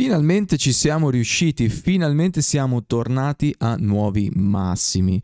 Finalmente ci siamo riusciti, finalmente siamo tornati a nuovi massimi.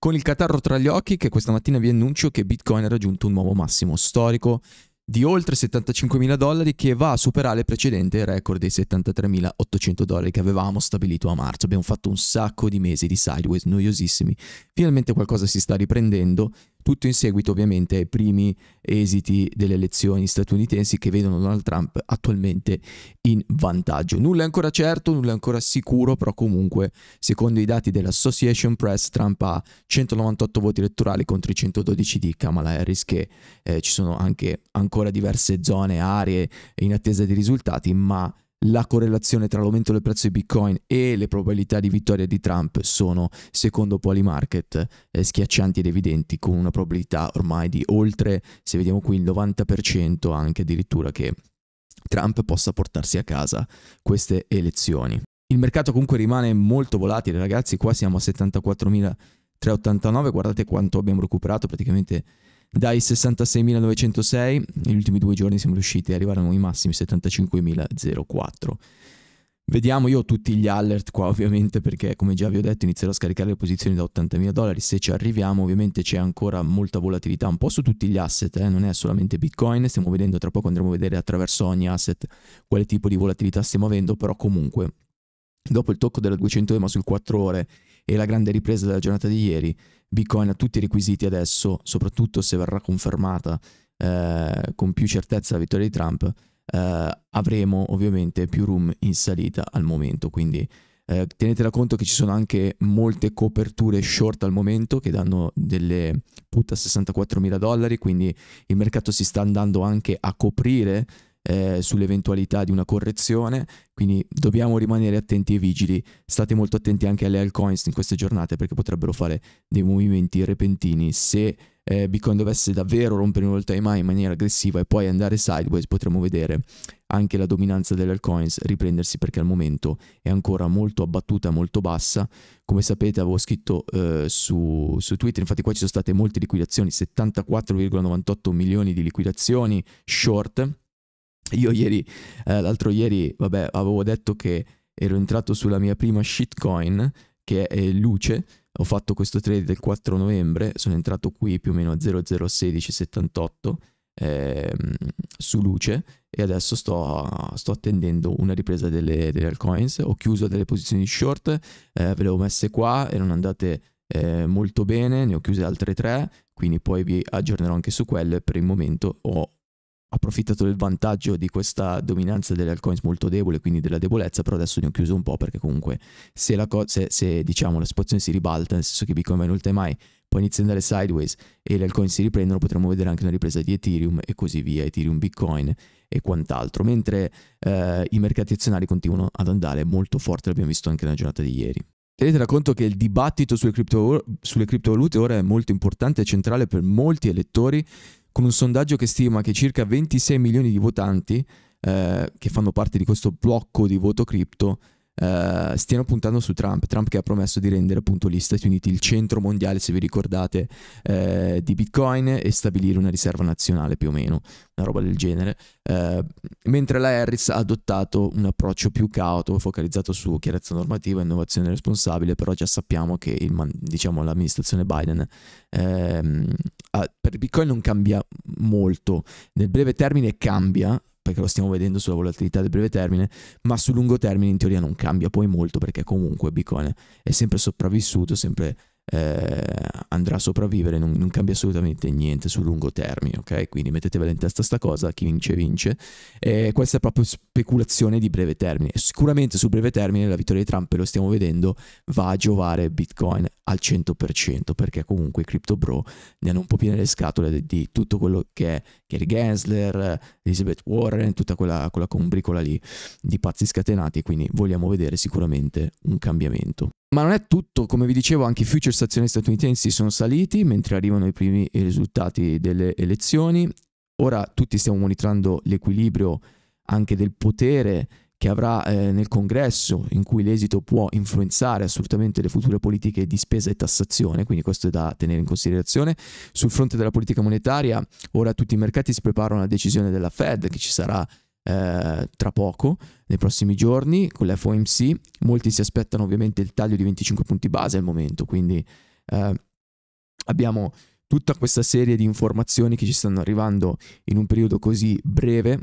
Con il catarro tra gli occhi che questa mattina vi annuncio che Bitcoin ha raggiunto un nuovo massimo storico di oltre 75.000 dollari che va a superare il precedente record dei 73.800 dollari che avevamo stabilito a marzo. Abbiamo fatto un sacco di mesi di sideways noiosissimi. Finalmente qualcosa si sta riprendendo tutto in seguito ovviamente ai primi esiti delle elezioni statunitensi che vedono Donald Trump attualmente in vantaggio. Nulla è ancora certo, nulla è ancora sicuro, però comunque secondo i dati dell'Association Press Trump ha 198 voti elettorali contro i 112 di Kamala Harris che eh, ci sono anche ancora diverse zone, aree in attesa di risultati, ma la correlazione tra l'aumento del prezzo di Bitcoin e le probabilità di vittoria di Trump sono, secondo Polymarket, eh, schiaccianti ed evidenti, con una probabilità ormai di oltre, se vediamo qui, il 90% anche addirittura che Trump possa portarsi a casa queste elezioni. Il mercato comunque rimane molto volatile, ragazzi, qua siamo a 74.389, guardate quanto abbiamo recuperato praticamente dai 66.906, negli ultimi due giorni siamo riusciti ad arrivare ai massimi 75.004. Vediamo, io ho tutti gli alert qua ovviamente perché come già vi ho detto inizierò a scaricare le posizioni da 80.000 dollari, se ci arriviamo ovviamente c'è ancora molta volatilità, un po' su tutti gli asset, eh? non è solamente Bitcoin, stiamo vedendo tra poco andremo a vedere attraverso ogni asset quale tipo di volatilità stiamo avendo, però comunque dopo il tocco della 200 EMA sul 4 ore e la grande ripresa della giornata di ieri, Bitcoin ha tutti i requisiti adesso, soprattutto se verrà confermata eh, con più certezza la vittoria di Trump, eh, avremo ovviamente più room in salita al momento, quindi eh, tenetela conto che ci sono anche molte coperture short al momento che danno delle put a 64 mila dollari, quindi il mercato si sta andando anche a coprire eh, sull'eventualità di una correzione, quindi dobbiamo rimanere attenti e vigili. State molto attenti anche alle altcoins in queste giornate perché potrebbero fare dei movimenti repentini. Se eh, Bitcoin dovesse davvero rompere il time high in maniera aggressiva e poi andare sideways, potremmo vedere anche la dominanza delle altcoins riprendersi perché al momento è ancora molto abbattuta, molto bassa. Come sapete avevo scritto eh, su, su, Twitter, infatti qua ci sono state molte liquidazioni, 74,98 milioni di liquidazioni short io ieri, eh, l'altro ieri, vabbè, avevo detto che ero entrato sulla mia prima shitcoin, che è Luce. Ho fatto questo trade del 4 novembre, sono entrato qui più o meno a 0016,78 eh, su Luce e adesso sto, sto attendendo una ripresa delle, delle, altcoins. Ho chiuso delle posizioni short, eh, ve le ho messe qua, erano andate eh, molto bene, ne ho chiuse altre tre, quindi poi vi aggiornerò anche su quelle. Per il momento ho approfittato del vantaggio di questa dominanza delle altcoins molto debole, quindi della debolezza, però adesso ne ho chiuso un po' perché comunque se la, se, se, diciamo, la situazione si ribalta, nel senso che Bitcoin va in all time poi inizia ad andare sideways e le altcoins si riprendono, potremmo vedere anche una ripresa di Ethereum e così via, Ethereum, Bitcoin e quant'altro, mentre eh, i mercati azionari continuano ad andare molto forte, l'abbiamo visto anche nella giornata di ieri. Tenete da conto che il dibattito sulle, cripto, sulle criptovalute ora è molto importante e centrale per molti elettori, con un sondaggio che stima che circa 26 milioni di votanti eh, che fanno parte di questo blocco di voto cripto eh, stiano puntando su Trump. Trump che ha promesso di rendere appunto gli Stati Uniti il centro mondiale, se vi ricordate, uh, di Bitcoin e stabilire una riserva nazionale più o meno, una roba del genere. Uh, mentre la Harris ha adottato un approccio più cauto, focalizzato su chiarezza normativa e innovazione responsabile, però già sappiamo che il, diciamo, l'amministrazione Biden ehm, per Bitcoin non cambia molto, nel breve termine cambia perché lo stiamo vedendo sulla volatilità del breve termine, ma sul lungo termine in teoria non cambia poi molto perché comunque Bitcoin è sempre sopravvissuto, sempre eh, andrà a sopravvivere, non, non, cambia assolutamente niente sul lungo termine, ok? Quindi mettetevela in testa sta cosa, chi vince vince. E questa è proprio speculazione di breve termine. Sicuramente sul breve termine la vittoria di Trump, lo stiamo vedendo, va a giovare Bitcoin al 100%, perché comunque i crypto bro ne hanno un po' piene le scatole di, di tutto quello che è Gary Gensler, Elizabeth Warren, tutta quella, quella combricola lì di pazzi scatenati, quindi vogliamo vedere sicuramente un cambiamento. Ma non è tutto, come vi dicevo anche i futures azioni statunitensi sono saliti mentre arrivano i primi risultati delle elezioni. Ora tutti stiamo monitorando l'equilibrio anche del potere che avrà eh, nel congresso in cui l'esito può influenzare assolutamente le future politiche di spesa e tassazione, quindi questo è da tenere in considerazione. Sul fronte della politica monetaria, ora tutti i mercati si preparano alla decisione della Fed che ci sarà eh, tra poco, nei prossimi giorni, con l'FOMC. Molti si aspettano ovviamente il taglio di 25 punti base al momento, quindi eh, abbiamo tutta questa serie di informazioni che ci stanno arrivando in un periodo così breve.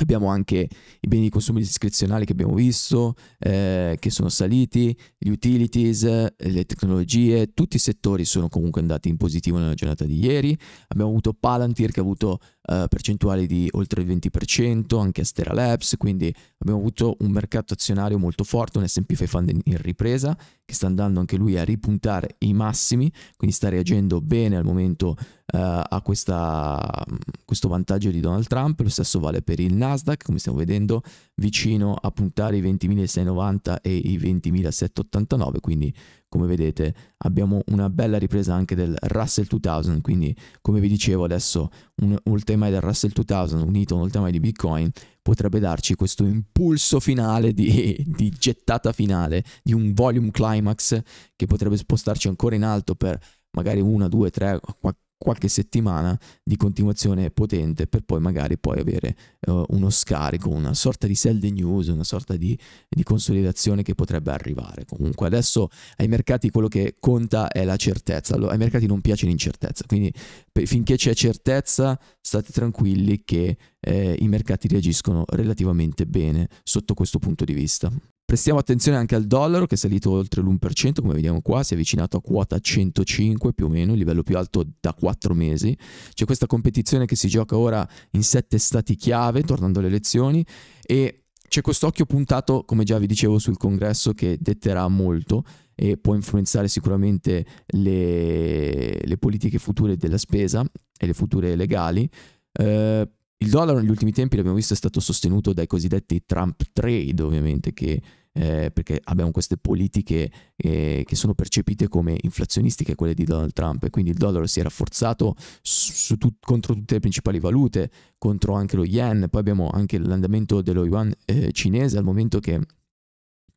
Abbiamo anche i beni di consumo discrezionali che abbiamo visto, eh, che sono saliti, gli utilities, le tecnologie, tutti i settori sono comunque andati in positivo nella giornata di ieri. Abbiamo avuto Palantir che ha avuto eh, percentuali di oltre il 20%, anche Astera Labs, quindi abbiamo avuto un mercato azionario molto forte, un S&P 500 in ripresa, che sta andando anche lui a ripuntare i massimi, quindi sta reagendo bene al momento eh, a questa, mm, questo vantaggio di Donald Trump, lo stesso vale per il Nasdaq, come stiamo vedendo, vicino a puntare i 20.690 e i 20.789, quindi come vedete abbiamo una bella ripresa anche del Russell 2000, quindi come vi dicevo adesso un, un tema del Russell 2000 unito a un tema di Bitcoin potrebbe darci questo impulso finale di, di gettata finale, di un volume climax che potrebbe spostarci ancora in alto per magari una, due, tre, quattro qualche settimana di continuazione potente per poi magari poi avere uh, uno scarico, una sorta di sell the news, una sorta di, di, consolidazione che potrebbe arrivare. Comunque adesso ai mercati quello che conta è la certezza, allora, ai mercati non piace l'incertezza, quindi per, finché c'è certezza state tranquilli che eh, i mercati reagiscono relativamente bene sotto questo punto di vista. Prestiamo attenzione anche al dollaro che è salito oltre l'1%, come vediamo qua, si è avvicinato a quota 105 più o meno, il livello più alto da 4 mesi. C'è questa competizione che si gioca ora in 7 stati chiave, tornando alle elezioni, e c'è quest'occhio puntato, come già vi dicevo, sul congresso che detterà molto e può influenzare sicuramente le, le politiche future della spesa e le future legali. Eh, il dollaro negli ultimi tempi, l'abbiamo visto, è stato sostenuto dai cosiddetti Trump trade, ovviamente, che eh, perché abbiamo queste politiche eh, che sono percepite come inflazionistiche, quelle di Donald Trump, e quindi il dollaro si è rafforzato su, su tut, contro tutte le principali valute, contro anche lo yen, poi abbiamo anche l'andamento dello yuan eh, cinese al momento che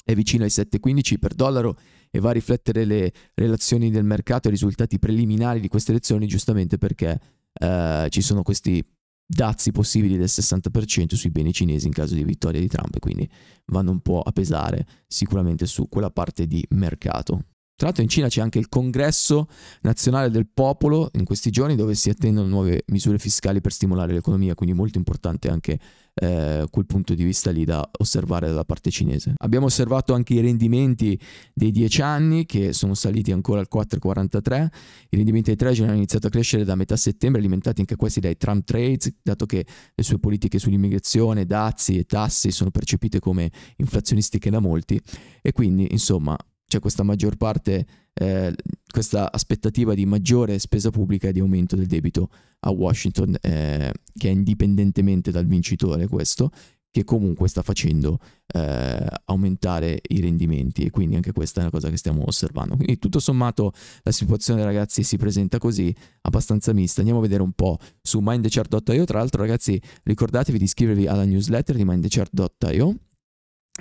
è vicino ai 7,15 per dollaro e va a riflettere le relazioni del mercato e i risultati preliminari di queste elezioni, giustamente perché eh, ci sono questi dazi possibili del 60% sui beni cinesi in caso di vittoria di Trump, quindi vanno un po' a pesare sicuramente su quella parte di mercato. Tra l'altro in Cina c'è anche il congresso nazionale del popolo in questi giorni dove si attendono nuove misure fiscali per stimolare l'economia, quindi molto importante anche eh, quel punto di vista lì da osservare dalla parte cinese. Abbiamo osservato anche i rendimenti dei 10 anni che sono saliti ancora al 4,43, i rendimenti dei treasury hanno iniziato a crescere da metà settembre, alimentati anche questi dai Trump trades, dato che le sue politiche sull'immigrazione, dazi e tassi sono percepite come inflazionistiche da molti e quindi insomma c'è questa maggior parte, eh, questa aspettativa di maggiore spesa pubblica e di aumento del debito a Washington, eh, che è indipendentemente dal vincitore questo, che comunque sta facendo eh, aumentare i rendimenti e quindi anche questa è una cosa che stiamo osservando. Quindi tutto sommato la situazione ragazzi si presenta così, abbastanza mista. Andiamo a vedere un po' su mindchart.io, tra l'altro ragazzi ricordatevi di iscrivervi alla newsletter di mindchart.io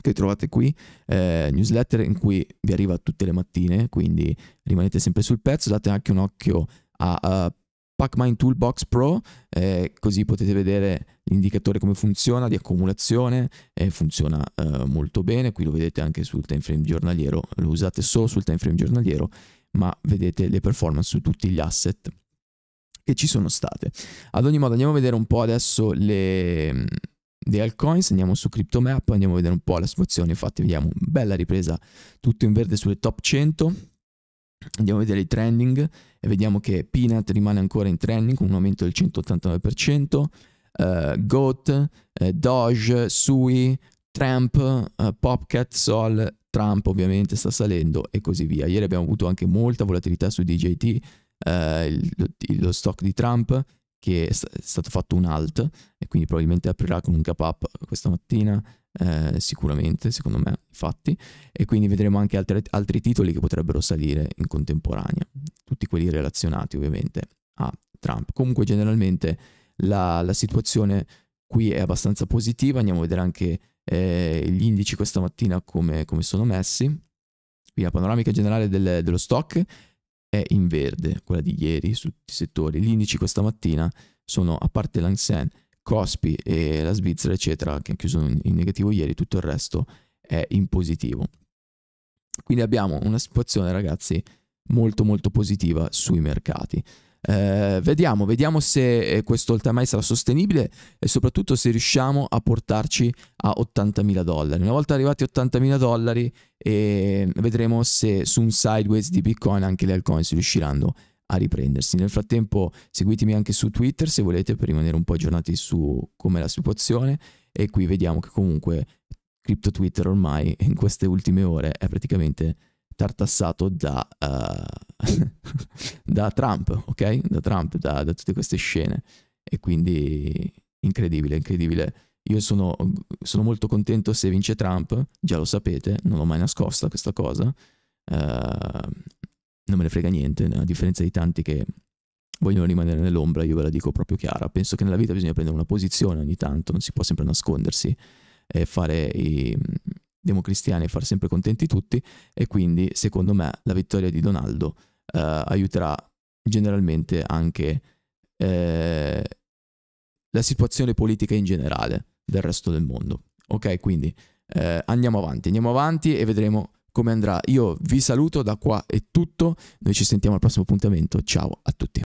che trovate qui, eh, newsletter in cui vi arriva tutte le mattine, quindi rimanete sempre sul pezzo, date anche un occhio a uh, Pacmine Toolbox Pro, eh, così potete vedere l'indicatore come funziona di accumulazione, eh, funziona eh, molto bene, qui lo vedete anche sul time frame giornaliero, lo usate solo sul time frame giornaliero, ma vedete le performance su tutti gli asset che ci sono state. Ad ogni modo andiamo a vedere un po' adesso le, di altcoins, andiamo su CryptoMap, andiamo a vedere un po' la situazione, infatti vediamo bella ripresa tutto in verde sulle top 100, andiamo a vedere i trending e vediamo che Peanut rimane ancora in trending con un aumento del 189%, uh, eh, Goat, uh, Doge, Sui, Tramp, uh, Popcat, Sol, Trump ovviamente sta salendo e così via. Ieri abbiamo avuto anche molta volatilità su DJT, uh, il, lo stock di Trump, che è, stato fatto un alt e quindi probabilmente aprirà con un gap up questa mattina, eh, sicuramente, secondo me, infatti, e quindi vedremo anche altre, altri titoli che potrebbero salire in contemporanea, tutti quelli relazionati ovviamente a Trump. Comunque generalmente la, la situazione qui è abbastanza positiva, andiamo a vedere anche eh, gli indici questa mattina come, come sono messi. Qui la panoramica generale del, dello stock è in verde, quella di ieri su tutti i settori. Gli indici questa mattina sono, a parte l'Ansen, Cospi e la Svizzera, eccetera, che ha chiuso in negativo ieri, tutto il resto è in positivo. Quindi abbiamo una situazione, ragazzi, molto molto positiva sui mercati. Eh, vediamo, vediamo se eh, questo oltamai sarà sostenibile e soprattutto se riusciamo a portarci a 80.000 dollari. Una volta arrivati a 80.000 dollari eh, vedremo se su un sideways di Bitcoin anche le altcoins riusciranno a riprendersi. Nel frattempo seguitemi anche su Twitter se volete per rimanere un po' aggiornati su com'è la situazione e qui vediamo che comunque Crypto Twitter ormai in queste ultime ore è praticamente tartassato da, uh, da Trump, ok? Da Trump, da, da, tutte queste scene. E quindi incredibile, incredibile. Io sono, sono, molto contento se vince Trump, già lo sapete, non l'ho mai nascosta questa cosa. Uh, non me ne frega niente, a differenza di tanti che vogliono rimanere nell'ombra, io ve la dico proprio chiara. Penso che nella vita bisogna prendere una posizione ogni tanto, non si può sempre nascondersi e fare i, democristiani e far sempre contenti tutti e quindi secondo me la vittoria di Donaldo eh, aiuterà generalmente anche eh, la situazione politica in generale del resto del mondo. Ok, quindi eh, andiamo avanti, andiamo avanti e vedremo come andrà. Io vi saluto da qua è tutto, noi ci sentiamo al prossimo appuntamento, ciao a tutti.